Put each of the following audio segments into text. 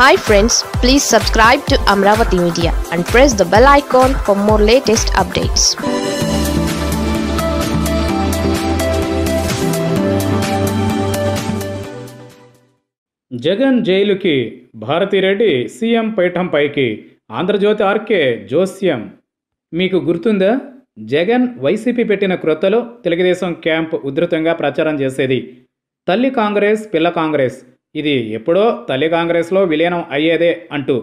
hi friends please subscribe to Amaravati media and press the bell icon for more latest updates Jagan జైలుకి Reddy CM పైఠంపైకి Andhrajyothy RK జోస్యం మీకు గుర్తుందా Jagan YCP పెట్టిన క్రొత్తలో తెలుగుదేశం క్యాంప్ ఉధృతంగా ప్రచారం చేసేది తల్లి కాంగ్రెస్ పిల్ల కాంగ్రెస్ ఇది ఎప్పుడో తల్లి కాంగ్రెస్లో విలీనం అయ్యేదే అంటూ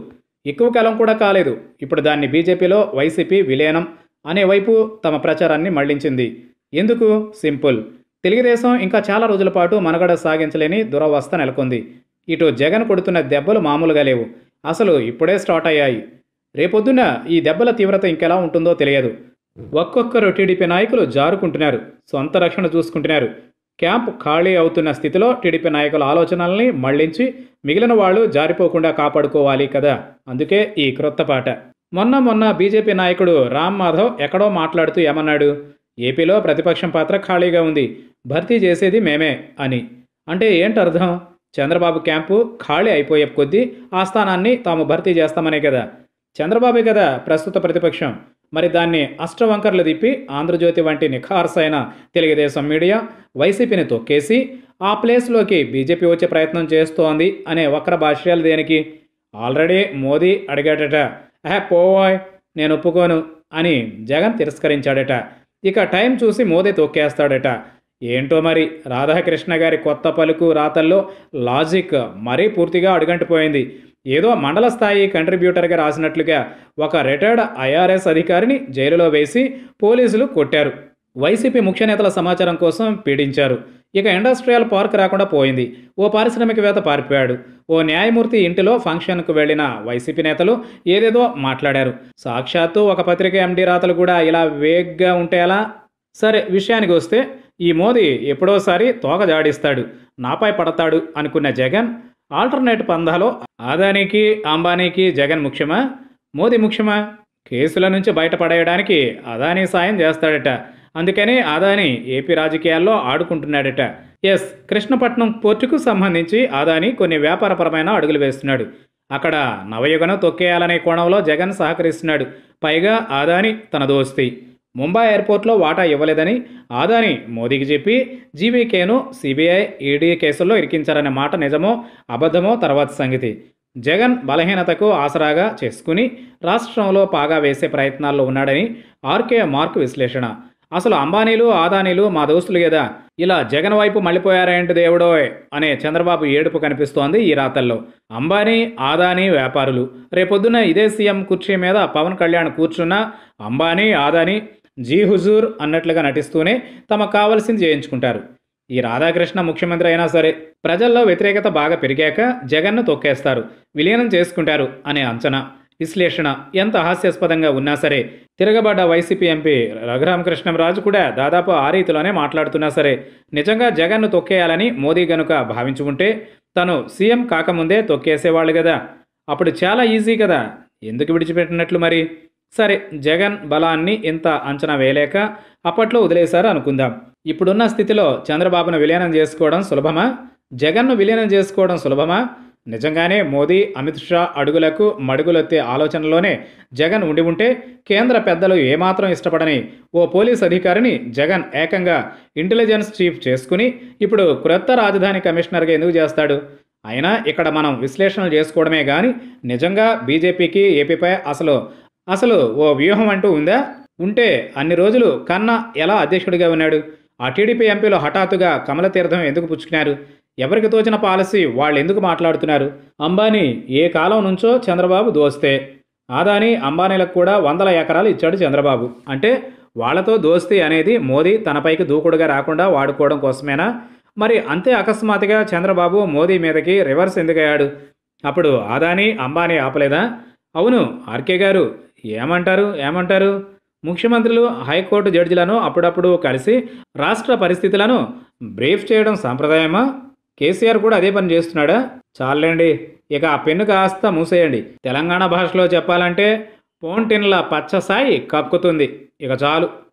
ఎక్కువ కాలం కూడా కాలేదు ఇప్పుడు దాన్ని బీజేపీలో వైసీపీ విలీనం అనే వైపు తమ ప్రచారాన్ని మళ్లించింది ఎందుకు సింపుల్ తెలుగుదేశం ఇంకా చాలా రోజుల పాటు మనగడ సాగించలేని దురవస్థ నెలకొంది ఇటు జగన్ కొడుతున్న దెబ్బలు మామూలుగా లేవు అసలు ఇప్పుడే స్టార్ట్ అయ్యాయి రేపొద్దున ఈ దెబ్బల తీవ్రత ఇంకెలా ఉంటుందో తెలియదు ఒక్కొక్కరు టీడీపీ నాయకులు జారుకుంటున్నారు సొంత రక్షణ చూసుకుంటున్నారు క్యాంప్ ఖాళీ అవుతున్న స్థితిలో టీడీపీ నాయకుల ఆలోచనల్ని మళ్లించి మిగిలిన వాళ్ళు జారిపోకుండా కాపాడుకోవాలి కదా అందుకే ఈ క్రొత్త పాట మొన్న మొన్న బీజేపీ నాయకుడు రామ్ మాధవ్ ఎక్కడో మాట్లాడుతూ ఏమన్నాడు ఏపీలో ప్రతిపక్షం పాత్ర ఖాళీగా ఉంది భర్తీ చేసేది మేమే అని అంటే ఏంటర్థం చంద్రబాబు క్యాంపు ఖాళీ అయిపోయే కొద్దీ ఆ స్థానాన్ని తాము భర్తీ చేస్తామనే కదా చంద్రబాబే కదా ప్రస్తుత ప్రతిపక్షం మరి దాన్ని అష్టవంకర్లు తిప్పి ఆంధ్రజ్యోతి వంటి నిఖార్సైన తెలుగుదేశం మీడియా వైసీపీని తొక్కేసి ఆ ప్లేస్లోకి బీజేపీ వచ్చే ప్రయత్నం చేస్తోంది అనే వక్ర భాష్యాలు దేనికి ఆల్రెడీ మోదీ అడిగాడట అహే పోవాయ్ నేను ఒప్పుకోను అని జగన్ తిరస్కరించాడట ఇక టైం చూసి మోదీ తొక్కేస్తాడట ఏంటో మరి రాధాకృష్ణ గారి కొత్త పలుకు రాతల్లో లాజిక్ మరీ పూర్తిగా అడుగంటిపోయింది ఏదో మండల స్థాయి కంట్రిబ్యూటర్గా రాసినట్లుగా ఒక రిటైర్డ్ ఐఆర్ఎస్ అధికారిని జైలులో వేసి పోలీసులు కొట్టారు వైసీపీ ముఖ్య నేతల సమాచారం కోసం పీడించారు ఇక ఇండస్ట్రియల్ పార్క్ రాకుండా పోయింది ఓ పారిశ్రామికవేత్త పారిపోయాడు ఓ న్యాయమూర్తి ఇంటిలో ఫంక్షన్కు వెళ్లిన వైసీపీ నేతలు ఏదేదో మాట్లాడారు సాక్షాత్తు ఒక పత్రిక ఎండీ రాతలు కూడా ఇలా వేగ్గా ఉంటే ఎలా సరే విషయానికి వస్తే ఈ మోదీ ఎప్పుడోసారి తోక జాడిస్తాడు నాపై పడతాడు అనుకున్న జగన్ ఆల్టర్నేట్ పందాలో అదానీకి అంబానీకి జగన్ ముఖ్యమా మోదీ ముఖ్యమా కేసుల నుంచి బయటపడేయడానికి అదానీ సాయం చేస్తాడట అందుకని అదానీ ఏపీ రాజకీయాల్లో ఆడుకుంటున్నాడట ఎస్ కృష్ణపట్నం పోర్టుకు సంబంధించి అదానీ కొన్ని వ్యాపారపరమైన అడుగులు వేస్తున్నాడు అక్కడ నవయుగను తొక్కేయాలనే కోణంలో జగన్ సహకరిస్తున్నాడు పైగా అదానీ తన దోస్తి ముంబై ఎయిర్పోర్ట్లో వాటా ఇవ్వలేదని ఆదాని మోదీకి చెప్పి జీవీకేను సిబిఐ ఈడీ కేసుల్లో ఇరికించారనే మాట నిజమో అబద్ధమో తర్వాత సంగతి జగన్ బలహీనతకు ఆసరాగా చేసుకుని రాష్ట్రంలో పాగా వేసే ప్రయత్నాల్లో ఉన్నాడని ఆర్కే మార్క్ విశ్లేషణ అసలు అంబానీలు ఆదానీలు మా దోస్తులు కదా ఇలా జగన్ వైపు మళ్ళీపోయారేంటి దేవుడోయ్ అనే చంద్రబాబు ఏడుపు కనిపిస్తోంది ఈ రాతల్లో అంబానీ ఆదానీ వ్యాపారులు రేపొద్దున ఇదే సీఎం కుర్చీ మీద పవన్ కళ్యాణ్ కూర్చున్న అంబానీ ఆదానీ జీ హుజూర్ అన్నట్లుగా నటిస్తూనే తమకు కావలసింది చేయించుకుంటారు ఈ రాధాకృష్ణ ముఖ్యమంత్రి అయినా సరే ప్రజల్లో వ్యతిరేకత బాగా పెరిగాక జగన్ను తొక్కేస్తారు విలీనం చేసుకుంటారు అనే అంచనా విశ్లేషణ ఎంత హాస్యాస్పదంగా ఉన్నా సరే తిరగబడ్డ వైసీపీ ఎంపీ రఘురామకృష్ణంరాజు కూడా దాదాపు ఆ రీతిలోనే మాట్లాడుతున్నా సరే నిజంగా జగన్ను తొక్కేయాలని మోదీ గనుక భావించుకుంటే తను సీఎం కాకముందే తొక్కేసేవాళ్ళు కదా అప్పుడు చాలా ఈజీ కదా ఎందుకు విడిచిపెట్టినట్లు మరి సరే జగన్ బలాన్ని ఇంత అంచనా వేయలేక అప్పట్లో వదిలేశారు అనుకుందాం ఇప్పుడున్న స్థితిలో చంద్రబాబును విలీనం చేసుకోవడం సులభమా జగన్ను విలీనం చేసుకోవడం సులభమా నిజంగానే మోదీ అమిత్ షా అడుగులకు మడుగులెత్తే ఆలోచనలోనే జగన్ ఉండి ఉంటే కేంద్ర పెద్దలు ఏమాత్రం ఇష్టపడని ఓ పోలీస్ అధికారిని జగన్ ఏకంగా ఇంటెలిజెన్స్ చీఫ్ చేసుకుని ఇప్పుడు క్రొత్త రాజధాని కమిషనర్గా ఎందుకు చేస్తాడు అయినా ఇక్కడ మనం విశ్లేషణలు చేసుకోవడమే కానీ నిజంగా బీజేపీకి ఏపీపై అసలు అసలు ఓ వ్యూహం అంటూ ఉందా ఉంటే అన్ని రోజులు కన్నా ఎలా అధ్యక్షుడిగా ఉన్నాడు ఆ టీడీపీ ఎంపీలు హఠాత్తుగా కమల తీర్థం ఎందుకు పుచ్చుకున్నారు ఎవరికి తోచిన పాలసీ వాళ్ళు ఎందుకు మాట్లాడుతున్నారు అంబానీ ఏ కాలం నుంచో చంద్రబాబు దోస్తే ఆదాని అంబానీలకు కూడా వందల ఎకరాలు ఇచ్చాడు చంద్రబాబు అంటే వాళ్లతో దోస్తీ అనేది మోదీ తనపైకి దూకుడుగా రాకుండా వాడుకోవడం కోసమేనా మరి అంతే అకస్మాత్తుగా చంద్రబాబు మోదీ మీదకి రివర్స్ ఎందుకయ్యాడు అప్పుడు ఆదాని అంబానీ ఆపలేదా అవును ఆర్కే గారు ఏమంటారు ఏమంటారు ముఖ్యమంత్రులు హైకోర్టు జడ్జిలను అప్పుడప్పుడు కలిసి రాష్ట్ర పరిస్థితులను బ్రీఫ్ చేయడం సాంప్రదాయమా కేసీఆర్ కూడా అదే పని చేస్తున్నాడా చాలండి ఇక ఆ పెన్ను కాస్త మూసేయండి తెలంగాణ భాషలో చెప్పాలంటే పోంటిన్ల పచ్చసాయి కక్కుతుంది ఇక చాలు